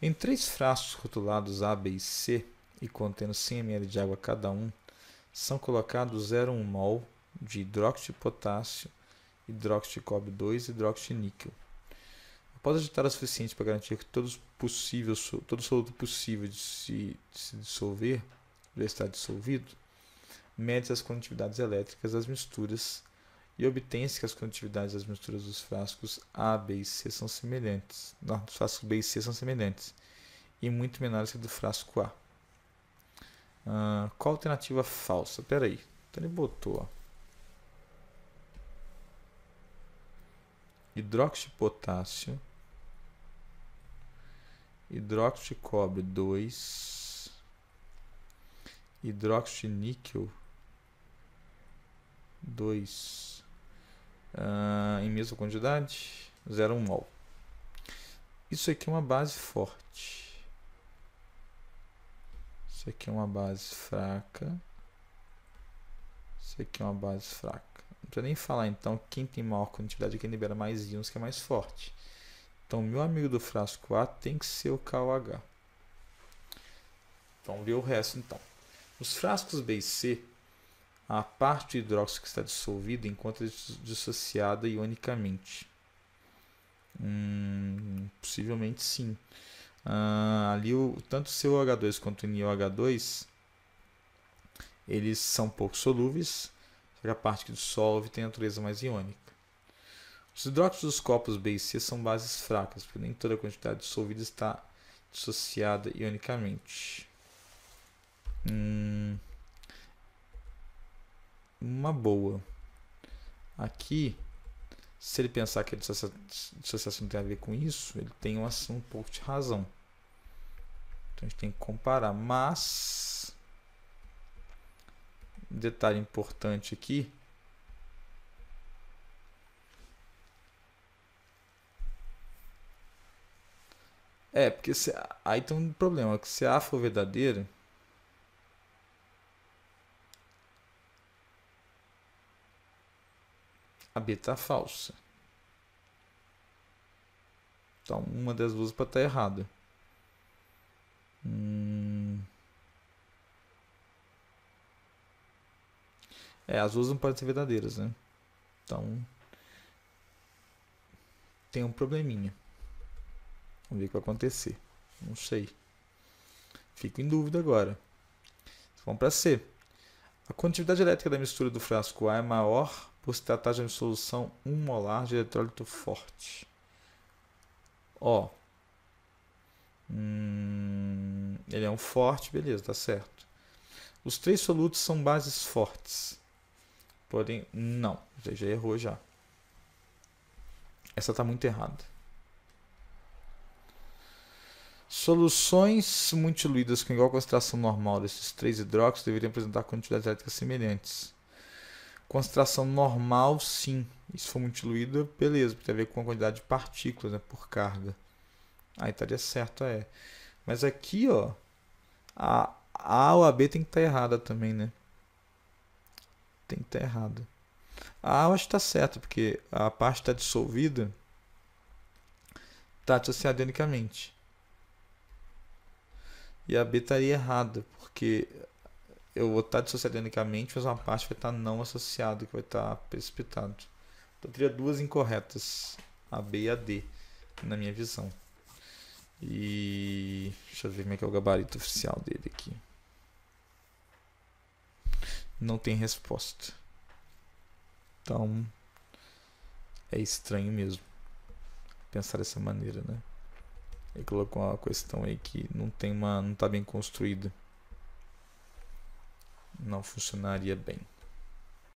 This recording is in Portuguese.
Em três frascos rotulados A, B e C e contendo 100 ml de água cada um, são colocados 0,1 mol de hidróxido de potássio, hidróxido de cobre 2 e hidróxido de níquel. Após agitar o suficiente para garantir que todos possível, todo soluto possível de se, de se dissolver já está dissolvido, mede as condutividades elétricas das misturas e obtém-se que as condutividades das misturas dos frascos A, B e C são semelhantes. Não, dos frascos B e C são semelhantes e muito menores que do frasco A. Ah, qual a alternativa falsa? Pera aí. Então ele botou. Ó. Hidróxido de potássio. Hidróxido de cobre 2. Hidróxido de níquel 2 uh, em mesma quantidade, 0,1 mol. Isso aqui é uma base forte. Isso aqui é uma base fraca. Isso aqui é uma base fraca. Não precisa nem falar então quem tem maior quantidade é quem libera mais íons, que é mais forte. Então, meu amigo do frasco A tem que ser o KOH. Vamos então, ver o resto então. Os frascos B e C a parte hidróxido que está dissolvida encontra-se é dissociada ionicamente. Hum, possivelmente sim. Ah, ali o, tanto o COH2 quanto o NiOH2 eles são pouco solúveis, só a parte que dissolve tem natureza mais iônica. Os hidróxidos dos copos B e C são bases fracas, porque nem toda a quantidade dissolvida está dissociada ionicamente. Hum uma boa. Aqui, se ele pensar que a dissociação tem a ver com isso, ele tem um, um pouco de razão. Então a gente tem que comparar. Mas, um detalhe importante aqui. É, porque se, aí tem um problema, que se a for verdadeira, a B está falsa. Então, uma das duas pode estar errada. Hum... É, as duas não podem ser verdadeiras, né? Então, tem um probleminha. Vamos ver o que vai acontecer. Não sei. Fico em dúvida agora. Vamos para C. A condutividade elétrica da mistura do frasco A é maior por se tratar de uma solução 1 molar de eletrólito forte. Ó. Hum, ele é um forte, beleza, tá certo. Os três solutos são bases fortes. Porém, não. Já, já errou já. Essa tá muito errada. Soluções muito diluídas com igual concentração normal desses três hidróxidos deveriam apresentar quantidades elétricas semelhantes. Concentração normal, sim. Isso for muito diluída, beleza, tem a ver com a quantidade de partículas né, por carga. Aí estaria certo, é. Mas aqui, ó, a A ou a B tem que estar tá errada também, né? Tem que estar tá errada. A eu acho que está certo porque a parte está dissolvida está associada adenicamente. E a B estaria errada, porque eu vou estar tá dissociado unicamente, mas uma parte vai estar tá não associado, que vai estar tá precipitado. Então teria duas incorretas, a B e a D, na minha visão. E deixa eu ver como é que é o gabarito oficial dele aqui. Não tem resposta. Então é estranho mesmo pensar dessa maneira, né? Ele colocou uma questão aí que não tem uma, não está bem construída. Não funcionaria bem.